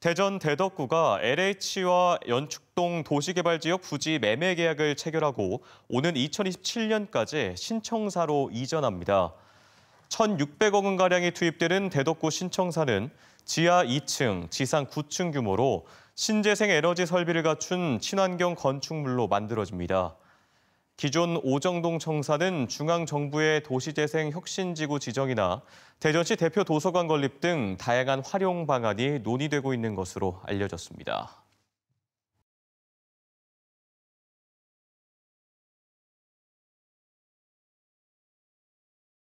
대전 대덕구가 LH와 연축동 도시개발지역 부지 매매 계약을 체결하고 오는 2027년까지 신청사로 이전합니다. 1,600억 원가량이 투입되는 대덕구 신청사는 지하 2층, 지상 9층 규모로 신재생 에너지 설비를 갖춘 친환경 건축물로 만들어집니다. 기존 오정동 청사는 중앙정부의 도시재생 혁신지구 지정이나 대전시 대표 도서관 건립 등 다양한 활용 방안이 논의되고 있는 것으로 알려졌습니다.